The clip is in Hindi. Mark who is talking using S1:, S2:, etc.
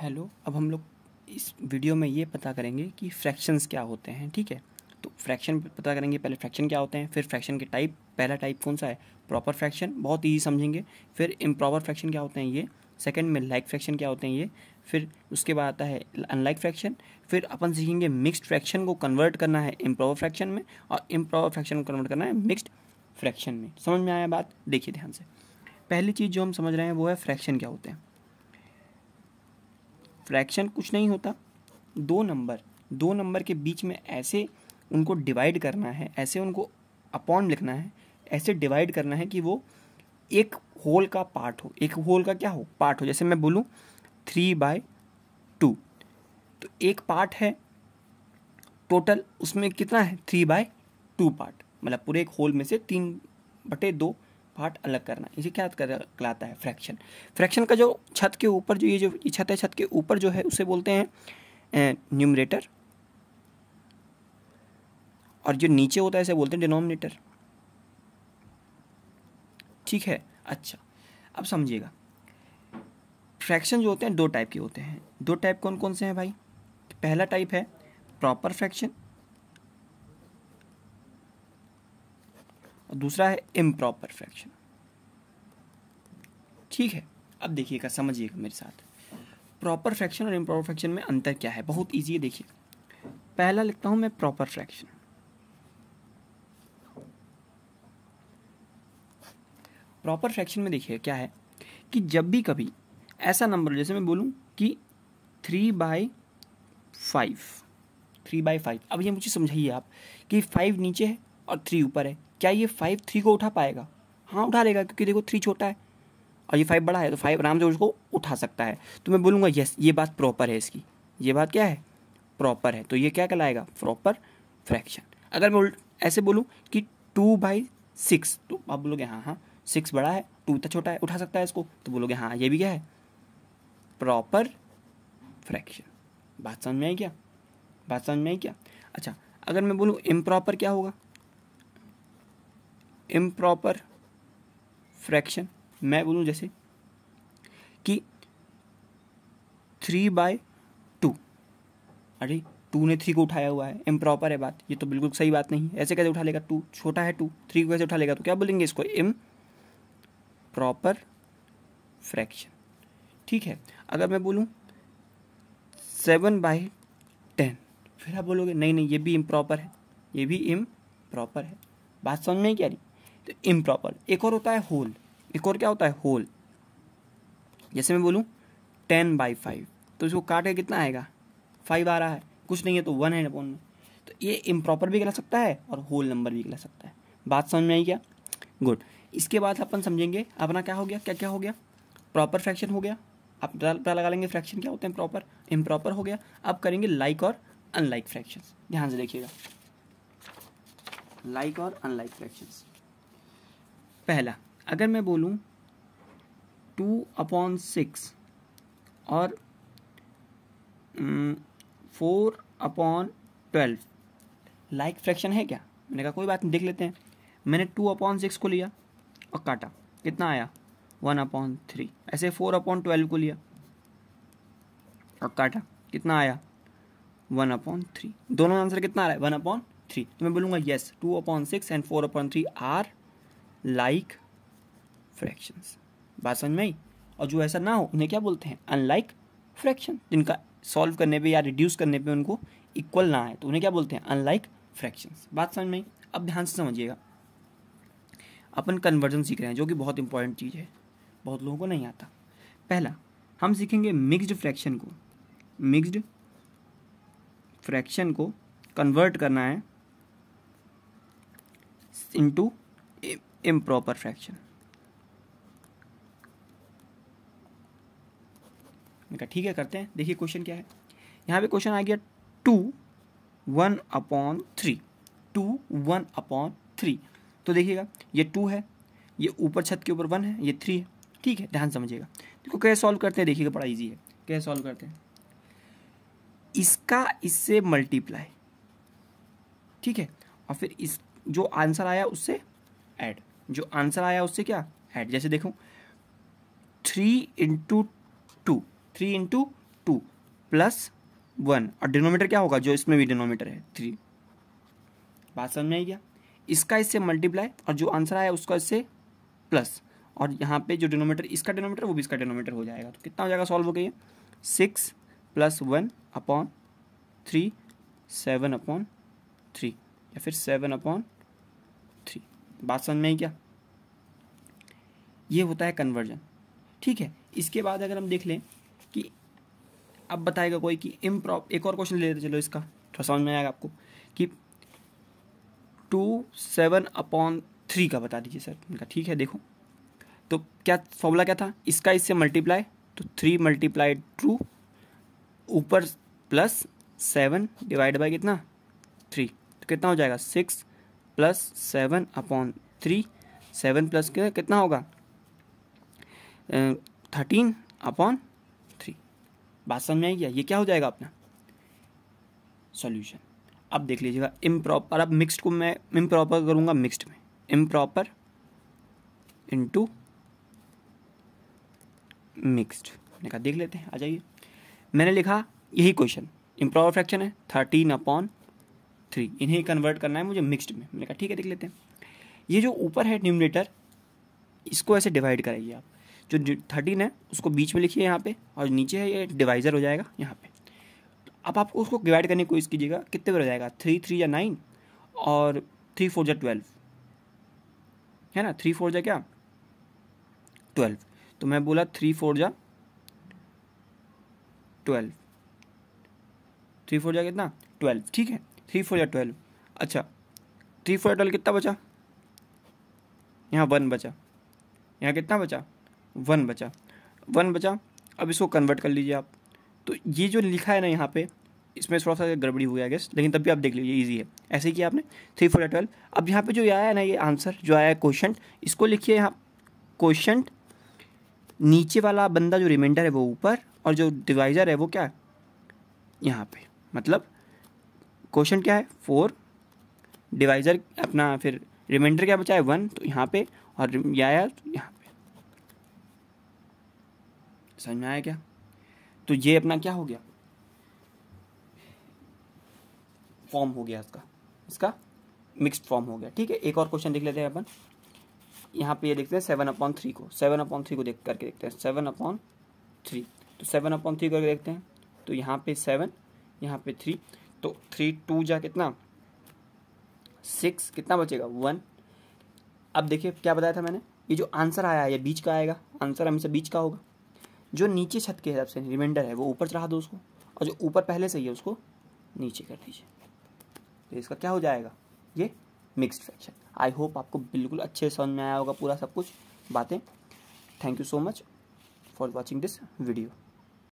S1: हेलो अब हम लोग इस वीडियो में ये पता करेंगे कि फ्रैक्शंस क्या होते हैं ठीक है तो फ्रैक्शन पता करेंगे पहले फ्रैक्शन क्या होते हैं फिर फ्रैक्शन के टाइप पहला टाइप कौन सा है प्रॉपर फ्रैक्शन बहुत ईजी समझेंगे फिर इम्प्रॉपर फ्रैक्शन क्या होते हैं ये सेकंड में लाइक फ्रैक्शन क्या होते हैं ये फिर उसके बाद आता है अनलाइक फ्रैक्शन फिर अपन सीखेंगे मिक्सड फ्रैक्शन को कन्वर्ट करना है इम्प्रॉपर फ्रैक्शन में और इम्प्रॉपर फ्रैक्शन को कन्वर्ट करना है मिक्सड फ्रैक्शन में समझ में आया बात देखिए ध्यान से पहली चीज़ जो हम समझ रहे हैं वो है फ्रैक्शन क्या होते हैं फ्रैक्शन कुछ नहीं होता दो नंबर दो नंबर के बीच में ऐसे उनको डिवाइड करना है ऐसे उनको अपॉन लिखना है ऐसे डिवाइड करना है कि वो एक होल का पार्ट हो एक होल का क्या हो पार्ट हो जैसे मैं बोलूँ थ्री बाय टू तो एक पार्ट है टोटल उसमें कितना है थ्री बाय टू पार्ट मतलब पूरे एक होल में से तीन बटे दो पार्ट अलग करना इसे क्या कहलाता है फ्रैक्शन फ्रैक्शन का जो छत के ऊपर जो ये जो ये छत है छत के ऊपर जो है उसे बोलते हैं न्यूमरेटर और जो नीचे होता है इसे बोलते हैं डिनोमिनेटर ठीक है अच्छा अब समझिएगा फ्रैक्शन जो होते हैं दो टाइप के होते हैं दो टाइप कौन कौन से हैं भाई पहला टाइप है प्रॉपर फ्रैक्शन और दूसरा है इम्प्रॉपर फ्रैक्शन ठीक है अब देखिएगा समझिएगा मेरे साथ प्रॉपर फ्रैक्शन और इम्प्रॉपर फ्रैक्शन में अंतर क्या है बहुत ईजी है देखिए पहला लिखता हूँ मैं प्रॉपर फ्रैक्शन प्रॉपर फ्रैक्शन में देखिए क्या है कि जब भी कभी ऐसा नंबर जैसे मैं बोलूँ कि three by five three by five अब ये मुझे समझाइए आप कि फाइव नीचे है और थ्री ऊपर है क्या ये फाइव थ्री को उठा पाएगा हाँ उठा लेगा क्योंकि देखो थ्री छोटा है और ये फाइव बड़ा है तो फाइव आराम से उसको उठा सकता है तो मैं बोलूँगा यस ये बात प्रॉपर है इसकी ये बात क्या है प्रॉपर है तो ये क्या कहलाएगा प्रॉपर फ्रैक्शन अगर मैं ऐसे बोलूँ कि टू बाई सिक्स तो आप बोलोगे हाँ हाँ सिक्स बड़ा है टू तो छोटा है उठा सकता है इसको तो बोलोगे हाँ ये भी क्या है प्रॉपर फ्रैक्शन बात समझ में आई क्या बात समझ में आई क्या अच्छा अगर मैं बोलूँ इम्प्रॉपर क्या होगा इम्प्रॉपर फ्रैक्शन मैं बोलूँ जैसे कि थ्री बाय टू अरे टू ने थ्री को उठाया हुआ है इम्प्रॉपर है बात ये तो बिल्कुल सही बात नहीं ऐसे कैसे उठा लेगा टू छोटा है टू थ्री को कैसे उठा लेगा तो क्या बोलेंगे इसको इम प्रॉपर फ्रैक्शन ठीक है अगर मैं बोलूँ सेवन बाई टेन फिर आप बोलोगे नहीं नहीं ये भी इम प्रॉपर है ये भी इम प्रॉपर है बात समझ में क्या रही इम्प्रॉपर एक और होता है होल एक और क्या होता है होल जैसे मैं बोलूँ टेन बाई फाइव तो इसको काट के कितना आएगा फाइव आ रहा है कुछ नहीं है तो वन है अपॉन में तो ये इम्प्रॉपर भी कह सकता है और होल नंबर भी कह सकता है बात समझ में आई क्या गुड इसके बाद अपन समझेंगे अपना क्या हो गया क्या क्या हो गया प्रॉपर फ्रैक्शन हो गया आप पता लगा लेंगे फ्रैक्शन क्या होते हैं प्रॉपर इम्प्रॉपर हो गया अब करेंगे लाइक और अनलाइक फ्रैक्शंस ध्यान से देखिएगा लाइक और अनलाइक फ्रैक्शंस पहला अगर मैं बोलूँ टू अपॉन सिक्स और four upon twelve like fraction है क्या मैंने कहा कोई बात नहीं देख लेते हैं मैंने टू अपॉन सिक्स को लिया और काटा कितना आया वन अपॉन थ्री ऐसे फोर अपॉन ट्वेल्व को लिया और काटा कितना आया वन अपॉन थ्री दोनों आंसर कितना आ रहा है वन अपॉन थ्री तो मैं बोलूँगा yes two upon six and four upon three are like fractions बात समझ में आई और जो ऐसा ना हो उन्हें क्या बोलते हैं अनलाइक फ्रैक्शन जिनका सॉल्व करने पे या रिड्यूस करने पे उनको इक्वल ना आए तो उन्हें क्या बोलते हैं अनलाइक फ्रैक्शन बात समझ में आई अब ध्यान से समझिएगा अपन कन्वर्जन सीख रहे हैं जो कि बहुत इंपॉर्टेंट चीज़ है बहुत लोगों को नहीं आता पहला हम सीखेंगे मिक्स्ड फ्रैक्शन को मिक्स्ड फ्रैक्शन को कन्वर्ट करना है इनटू इम्प्रॉपर फ्रैक्शन मैंने कहा ठीक है करते हैं देखिए क्वेश्चन क्या है यहाँ पे क्वेश्चन आ गया two one upon three two one upon three तो देखिएगा ये टू है ये ऊपर छत के ऊपर वन है ये थ्री है ठीक है ध्यान समझिएगा देखो कैसे सॉल्व करते हैं देखिएगा बड़ा इजी है कैसे सॉल्व करते हैं इसका इससे मल्टीप्लाई ठीक है और फिर इस जो आंसर आया उससे ऐड जो आंसर आया उससे क्या हेड जैसे देखो three into two three into two plus one और डिनोमीटर क्या होगा जो इसमें भी डिनोमीटर है थ्री बात समझ में आई क्या इसका इससे मल्टीप्लाई और जो आंसर आया उसका इससे प्लस और यहाँ पे जो डिनोमीटर इसका डिनोमीटर वो भी इसका डिनोमीटर हो जाएगा तो कितना हो जाएगा सॉल्व हो गई six plus one upon three seven upon three या फिर सेवन अपॉन बात समझ में आई क्या ये होता है कन्वर्जन ठीक है इसके बाद अगर हम देख लें कि अब बताएगा कोई कि इम एक और क्वेश्चन लेते चलो इसका थोड़ा समझ में आएगा आपको कि टू सेवन अपॉन थ्री का बता दीजिए सर उनका ठीक है देखो तो क्या फॉर्मूला क्या था इसका इससे मल्टीप्लाई तो थ्री मल्टीप्लाई टू ऊपर प्लस सेवन डिवाइड बाई कितना थ्री तो कितना हो जाएगा six plus seven upon three seven plus कितना होगा थर्टीन अपॉन थ्री बात समझ में आई ये क्या हो जाएगा अपना सॉल्यूशन अब देख लीजिएगा इम प्रॉपर अब मिक्सड को मैं इम प्रॉपर करूँगा मिक्सड में इम प्रॉपर इंटू मिक्सड कहा देख लेते हैं आ जाइए मैंने लिखा यही क्वेश्चन इम्प्रॉपर फ्रैक्शन है थर्टीन अपॉन थ्री इन्हें कन्वर्ट करना है मुझे मिक्सड में मैंने कहा ठीक है देख लेते हैं ये जो ऊपर है न्यूमिनेटर इसको ऐसे डिवाइड कराइए आप जो थर्टीन है उसको बीच में लिखिए यहाँ पे और नीचे है ये डिवाइज़र हो जाएगा यहाँ पे अब आप उसको डिवाइड करने की कोशिश कीजिएगा कितने पर हो जाएगा थ्री थ्री या नाइन और थ्री फोर या ट्वेल्व है ना थ्री फोर या क्या ट्वेल्व तो मैं बोला थ्री फोर या ट्वेल्व थ्री फोर या कितना ट्वेल्व ठीक है थ्री फोर या ट्वेल्व अच्छा थ्री फोर या ट्वेल्व कितना बचा यहाँ वन बचा यहाँ कितना बचा वन बचा वन बचा अब इसको कन्वर्ट कर लीजिए आप तो ये जो लिखा है ना यहाँ पे इसमें थोड़ा सा गड़बड़ी हुई है गेस्ट लेकिन तब भी आप देख लीजिए ईजी है ऐसे ही किया आपने थ्री फोर या ट्वेल्व अब यहाँ पे जो आया है ना ये आंसर जो आया है क्वेश्चन इसको लिखिए यहाँ क्वेश्चन नीचे वाला बंदा जो रिमाइंडर है वो ऊपर और जो डिवाइज़र है वो क्या है यहाँ पे मतलब क्वेश्चन क्या है फोर डिवाइजर अपना फिर रिमाइंडर क्या बचा है वन तो यहाँ पे और या आया तो यहाँ पे समझ में आया क्या तो ये अपना क्या हो गया फॉर्म हो गया इसका इसका मिक्स्ड फॉर्म हो गया ठीक है एक और क्वेश्चन देख लेते हैं अपन यहाँ पे ये देखते हैं सेवन अपॉन थ्री को सेवन अपॉन थ्री को देख करके देखते हैं सेवन अपॉन थ्री तो सेवन अपॉन थ्री करके देखते हैं तो यहाँ पे सेवन यहाँ पे थ्री तो थ्री टू जा कितना सिक्स कितना बचेगा वन अब देखिए क्या बताया था मैंने ये जो आंसर आया है ये बीच का आएगा आंसर हमेशा बीच का होगा जो नीचे छत के हिसाब से रिमाइंडर है वो ऊपर चढ़ा दो उसको और जो ऊपर पहले से ही है उसको नीचे कर दीजिए तो इसका क्या हो जाएगा ये मिक्स्ड फ्रैक्शन आई होप आपको बिल्कुल अच्छे समझ में आया होगा पूरा सब कुछ बातें thank you so much for watching this video